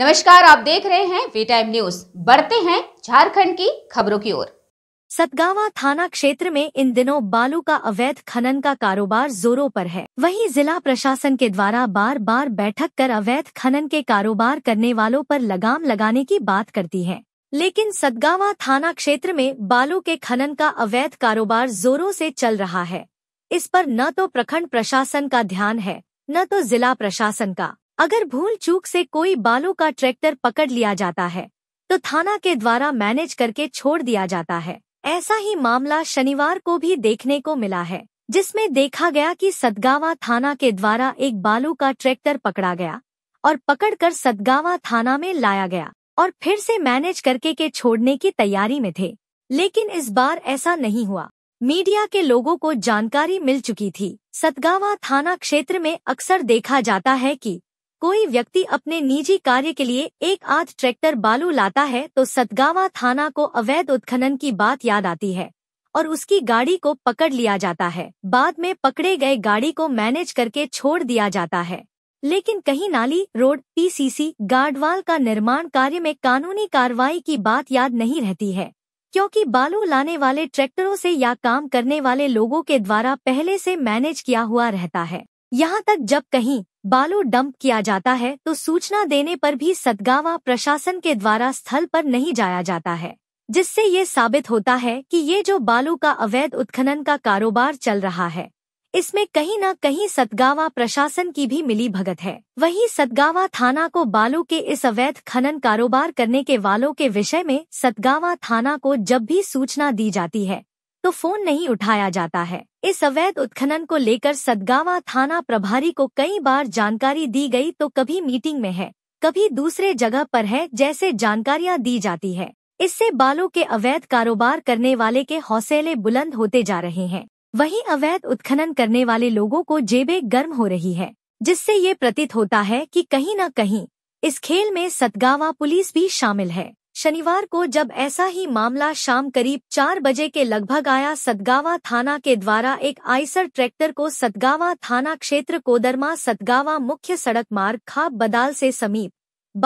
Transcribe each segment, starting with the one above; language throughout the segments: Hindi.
नमस्कार आप देख रहे हैं वी टाइम न्यूज बढ़ते हैं झारखंड की खबरों की ओर सतगावा थाना क्षेत्र में इन दिनों बालू का अवैध खनन का कारोबार जोरों पर है वहीं जिला प्रशासन के द्वारा बार बार बैठक कर अवैध खनन के कारोबार करने वालों पर लगाम लगाने की बात करती है लेकिन सतगावा थाना क्षेत्र में बालू के खनन का अवैध कारोबार जोरों से चल रहा है इस पर न तो प्रखंड प्रशासन का ध्यान है न तो जिला प्रशासन का अगर भूल चूक से कोई बालू का ट्रैक्टर पकड़ लिया जाता है तो थाना के द्वारा मैनेज करके छोड़ दिया जाता है ऐसा ही मामला शनिवार को भी देखने को मिला है जिसमें देखा गया कि सदगावा थाना के द्वारा एक बालू का ट्रैक्टर पकड़ा गया और पकड़कर सदगावा थाना में लाया गया और फिर से मैनेज करके के छोड़ने की तैयारी में थे लेकिन इस बार ऐसा नहीं हुआ मीडिया के लोगों को जानकारी मिल चुकी थी सतगावा थाना क्षेत्र में अक्सर देखा जाता है कि कोई व्यक्ति अपने निजी कार्य के लिए एक आध ट्रैक्टर बालू लाता है तो सतगावा थाना को अवैध उत्खनन की बात याद आती है और उसकी गाड़ी को पकड़ लिया जाता है बाद में पकड़े गए गाड़ी को मैनेज करके छोड़ दिया जाता है लेकिन कहीं नाली रोड पीसीसी गार्डवाल का निर्माण कार्य में कानूनी कार्रवाई की बात याद नहीं रहती है क्योंकि बालू लाने वाले ट्रैक्टरों से या काम करने वाले लोगों के द्वारा पहले से मैनेज किया हुआ रहता है यहाँ तक जब कहीं बालू डंप किया जाता है तो सूचना देने पर भी सतगावा प्रशासन के द्वारा स्थल पर नहीं जाया जाता है जिससे ये साबित होता है कि ये जो बालू का अवैध उत्खनन का कारोबार चल रहा है इसमें कहीं न कहीं सतगावा प्रशासन की भी मिली भगत है वही सतगावा थाना को बालू के इस अवैध खनन कारोबार करने के वालों के विषय में सतगावा थाना को जब भी सूचना दी जाती है तो फोन नहीं उठाया जाता है इस अवैध उत्खनन को लेकर सदगावा थाना प्रभारी को कई बार जानकारी दी गई तो कभी मीटिंग में है कभी दूसरे जगह पर है जैसे जानकारियां दी जाती है इससे बालों के अवैध कारोबार करने वाले के हौसले बुलंद होते जा रहे हैं वहीं अवैध उत्खनन करने वाले लोगों को जेबें गर्म हो रही है जिससे ये प्रतीत होता है कि कहीं न कहीं इस खेल में सतगावा पुलिस भी शामिल है शनिवार को जब ऐसा ही मामला शाम करीब चार बजे के लगभग आया सतगावा थाना के द्वारा एक आइसर ट्रैक्टर को सतगावा थाना क्षेत्र कोदरमा सतगावा मुख्य सड़क मार्ग खाप बदाल से समीप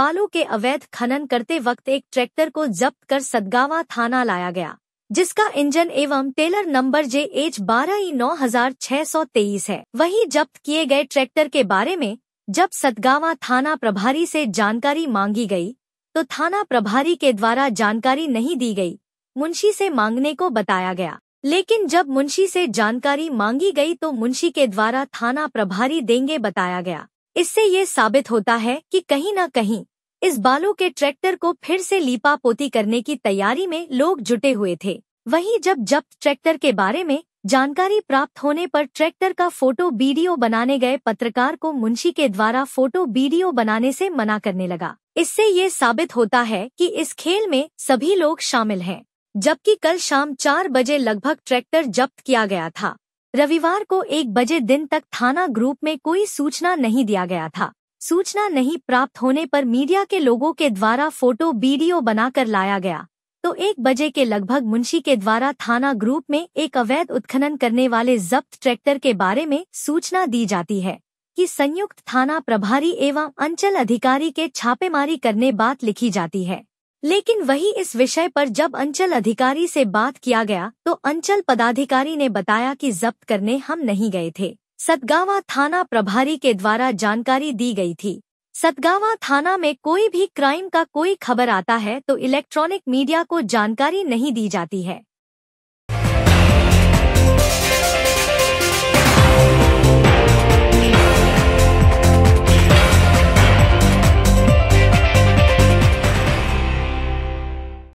बालों के अवैध खनन करते वक्त एक ट्रैक्टर को जब्त कर सतगावा थाना लाया गया जिसका इंजन एवं टेलर नंबर जे एच बारह ई नौ हजार छह सौ तेईस है वही जब्त किए गए ट्रैक्टर के बारे में जब सतगावा थाना प्रभारी से जानकारी मांगी गई तो थाना प्रभारी के द्वारा जानकारी नहीं दी गई मुंशी से मांगने को बताया गया लेकिन जब मुंशी से जानकारी मांगी गई तो मुंशी के द्वारा थाना प्रभारी देंगे बताया गया इससे ये साबित होता है कि कहीं न कहीं इस बालों के ट्रैक्टर को फिर से लीपा पोती करने की तैयारी में लोग जुटे हुए थे वहीं जब जब्त ट्रैक्टर के बारे में जानकारी प्राप्त होने पर ट्रैक्टर का फोटो वीडियो बनाने गए पत्रकार को मुंशी के द्वारा फोटो वीडियो बनाने से मना करने लगा इससे ये साबित होता है कि इस खेल में सभी लोग शामिल हैं जबकि कल शाम चार बजे लगभग ट्रैक्टर जब्त किया गया था रविवार को एक बजे दिन तक थाना ग्रुप में कोई सूचना नहीं दिया गया था सूचना नहीं प्राप्त होने पर मीडिया के लोगों के द्वारा फोटो वीडियो बनाकर लाया गया तो एक बजे के लगभग मुंशी के द्वारा थाना ग्रुप में एक अवैध उत्खनन करने वाले जब्त ट्रैक्टर के बारे में सूचना दी जाती है कि संयुक्त थाना प्रभारी एवं अंचल अधिकारी के छापेमारी करने बात लिखी जाती है लेकिन वही इस विषय पर जब अंचल अधिकारी से बात किया गया तो अंचल पदाधिकारी ने बताया कि जब्त करने हम नहीं गए थे सतगावा थाना प्रभारी के द्वारा जानकारी दी गई थी सतगावा थाना में कोई भी क्राइम का कोई खबर आता है तो इलेक्ट्रॉनिक मीडिया को जानकारी नहीं दी जाती है